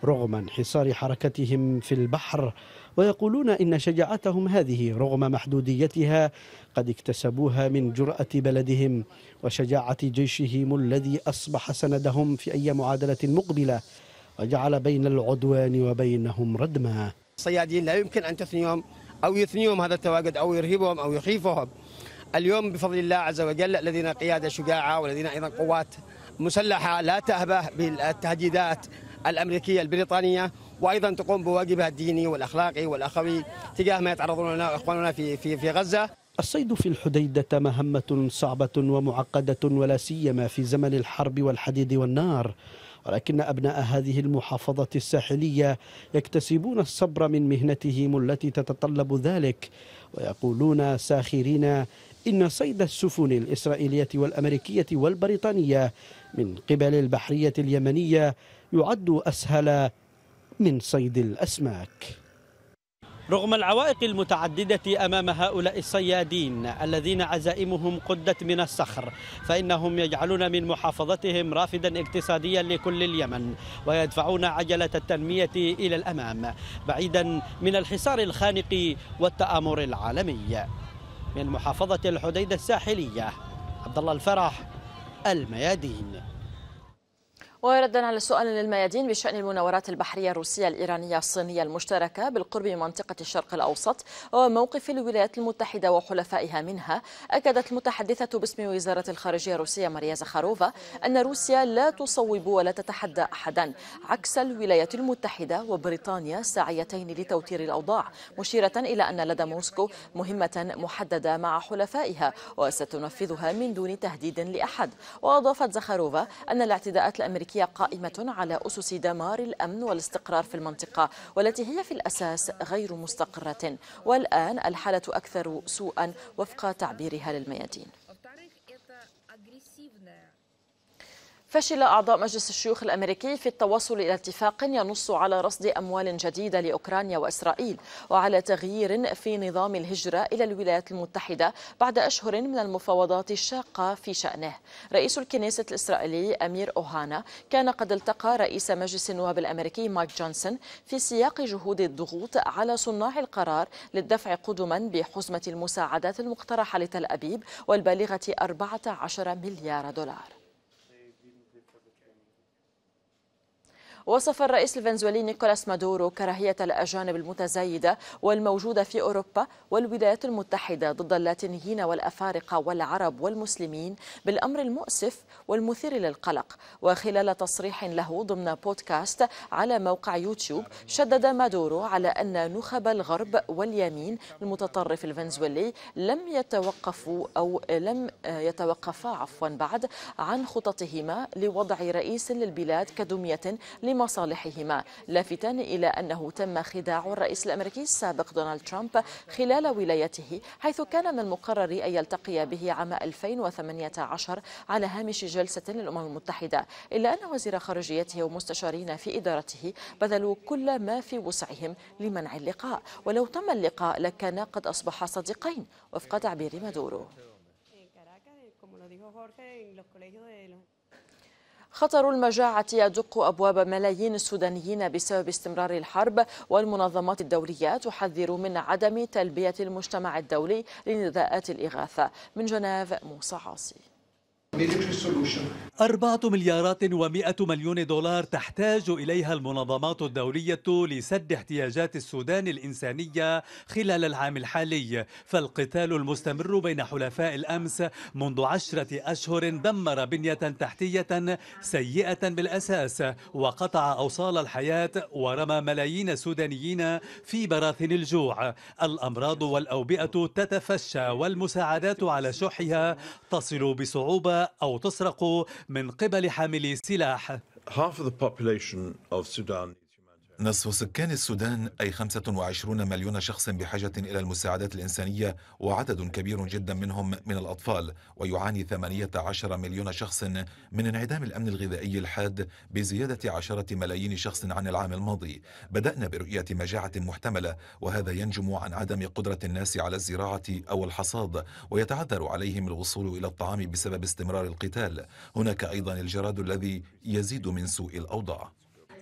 رغم انحصار حركتهم في البحر ويقولون إن شجاعتهم هذه رغم محدوديتها قد اكتسبوها من جرأة بلدهم وشجاعة جيشهم الذي أصبح سندهم في أي معادلة مقبلة وجعل بين العدوان وبينهم ردما الصيادين لا يمكن أن تثنيهم أو يثنيهم هذا التواجد أو يرهبهم أو يخيفهم اليوم بفضل الله عز وجل لدينا قيادة شجاعة ولدينا أيضا قوات مسلحة لا تهبه بالتهديدات الأمريكية البريطانية وايضا تقوم بواجبها الديني والاخلاقي والاخوي تجاه ما يتعرضون له اخواننا في في في غزه. الصيد في الحديده مهمه صعبه ومعقده ولا سيما في زمن الحرب والحديد والنار. ولكن أبناء هذه المحافظة الساحلية يكتسبون الصبر من مهنتهم التي تتطلب ذلك ويقولون ساخرين إن صيد السفن الإسرائيلية والأمريكية والبريطانية من قبل البحرية اليمنية يعد أسهل من صيد الأسماك رغم العوائق المتعددة أمام هؤلاء الصيادين الذين عزائمهم قدت من الصخر فإنهم يجعلون من محافظتهم رافدا اقتصاديا لكل اليمن ويدفعون عجلة التنمية إلى الأمام بعيدا من الحصار الخانق والتآمر العالمي من محافظة الحديدة الساحلية عبد الله الفرح الميادين وردا على سؤال للميادين بشأن المناورات البحرية الروسية الإيرانية الصينية المشتركة بالقرب من منطقة الشرق الأوسط وموقف الولايات المتحدة وحلفائها منها أكدت المتحدثة باسم وزارة الخارجية الروسية ماريا زخاروفا أن روسيا لا تصوب ولا تتحدى أحدا عكس الولايات المتحدة وبريطانيا ساعيتين لتوتير الأوضاع مشيرة إلى أن لدى موسكو مهمة محددة مع حلفائها وستنفذها من دون تهديد لأحد وأضافت زخاروفا أن الاعتداءات الأمريكية تركيا قائمة على أسس دمار الأمن والاستقرار في المنطقة والتي هي في الأساس غير مستقرة والآن الحالة أكثر سوءا وفق تعبيرها للميادين فشل أعضاء مجلس الشيوخ الأمريكي في التوصل إلى اتفاق ينص على رصد أموال جديدة لأوكرانيا وإسرائيل وعلى تغيير في نظام الهجرة إلى الولايات المتحدة بعد أشهر من المفاوضات الشاقة في شأنه رئيس الكنيسة الإسرائيلي أمير أوهانا كان قد التقى رئيس مجلس النواب الأمريكي مايك جونسون في سياق جهود الضغوط على صناع القرار للدفع قدما بحزمة المساعدات المقترحة لتل أبيب والبالغة 14 مليار دولار وصف الرئيس الفنزويلي نيكولاس مادورو كراهية الأجانب المتزايدة والموجودة في أوروبا والولايات المتحدة ضد اللاتينيين والأفارقة والعرب والمسلمين بالأمر المؤسف والمثير للقلق وخلال تصريح له ضمن بودكاست على موقع يوتيوب شدد مادورو على أن نخب الغرب واليمين المتطرف الفنزويلي لم يتوقفوا أو لم يتوقفا عفوا بعد عن خططهما لوضع رئيس للبلاد كدمية لمصالحهما لافتا إلى أنه تم خداع الرئيس الأمريكي السابق دونالد ترامب خلال ولايته حيث كان من المقرر أن يلتقي به عام 2018 على هامش جلسة للأمم المتحدة إلا أن وزير خارجيته ومستشارين في إدارته بذلوا كل ما في وسعهم لمنع اللقاء ولو تم اللقاء لكان قد أصبح صديقين وفق تعبير مادورو خطر المجاعة يدق أبواب ملايين السودانيين بسبب استمرار الحرب والمنظمات الدولية تحذر من عدم تلبية المجتمع الدولي لنداءات الإغاثة من جنيف موسى عاصي أربعة مليارات ومئة مليون دولار تحتاج إليها المنظمات الدولية لسد احتياجات السودان الإنسانية خلال العام الحالي فالقتال المستمر بين حلفاء الأمس منذ عشرة أشهر دمر بنية تحتية سيئة بالأساس وقطع أوصال الحياة ورمى ملايين السودانيين في براثن الجوع الأمراض والأوبئة تتفشى والمساعدات على شحها تصل بصعوبة أو تسرق من قبل حاملي سلاح. Half of the population of Sudan نصف سكان السودان أي 25 مليون شخص بحاجة إلى المساعدات الإنسانية وعدد كبير جدا منهم من الأطفال ويعاني 18 مليون شخص من انعدام الأمن الغذائي الحاد بزيادة عشرة ملايين شخص عن العام الماضي بدأنا برؤية مجاعة محتملة وهذا ينجم عن عدم قدرة الناس على الزراعة أو الحصاد ويتعذر عليهم الوصول إلى الطعام بسبب استمرار القتال هناك أيضا الجراد الذي يزيد من سوء الأوضاع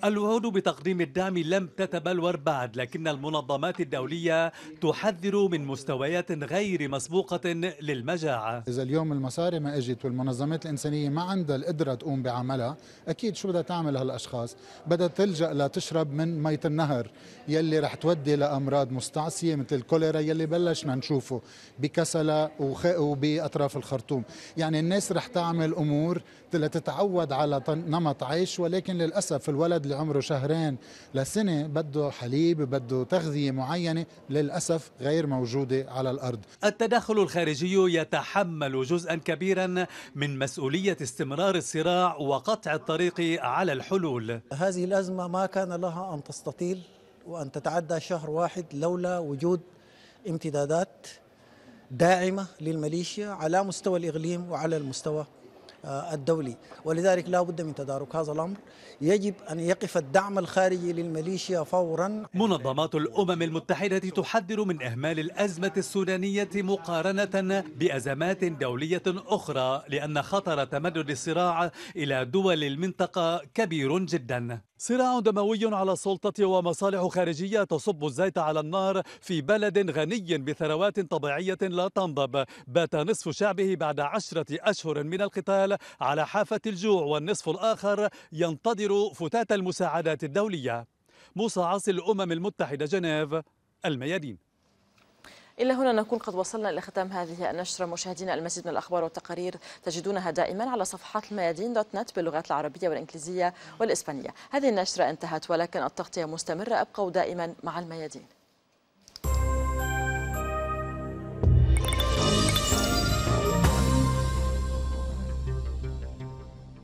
الوعود بتقديم الدعم لم تتبلور بعد لكن المنظمات الدولية تحذر من مستويات غير مسبوقة للمجاعة إذا اليوم المصاري ما أجت والمنظمات الإنسانية ما عندها القدرة تقوم بعملها أكيد شو بدها تعمل هالأشخاص بدها تلجأ لتشرب من مية النهر يلي رح تودي لأمراض مستعصية مثل الكوليرا يلي بلشنا نشوفه بكسلة وبأطراف الخرطوم يعني الناس رح تعمل أمور لتتعود على نمط عيش ولكن للأسف الولد اللي عمره شهرين لسنه بده حليب بده تغذيه معينه للاسف غير موجوده على الارض التدخل الخارجي يتحمل جزءا كبيرا من مسؤوليه استمرار الصراع وقطع الطريق على الحلول هذه الازمه ما كان لها ان تستطيل وان تتعدى شهر واحد لولا وجود امتدادات داعمه للميليشيا على مستوى الاقليم وعلى المستوى آه، الدولي ولذلك لا بد من تدارك هذا الأمر يجب أن يقف الدعم الخارجي للميليشيا فورا منظمات الأمم المتحدة تحذر من إهمال الأزمة السودانية مقارنة بأزمات دولية أخرى لأن خطر تمدد الصراع إلى دول المنطقة كبير جدا صراع دموي على السلطة ومصالح خارجية تصب الزيت على النار في بلد غني بثروات طبيعية لا تنضب بات نصف شعبه بعد عشرة أشهر من القتال على حافة الجوع والنصف الآخر ينتظر فتات المساعدات الدولية موسى عاصي الأمم المتحدة جنيف الميادين إلى هنا نكون قد وصلنا إلى ختام هذه النشرة مشاهدينا المزيد من الأخبار والتقارير تجدونها دائما على صفحات الميادين دوت نت باللغات العربية والإنجليزية والإسبانية هذه النشرة انتهت ولكن التغطية مستمرة أبقوا دائما مع الميادين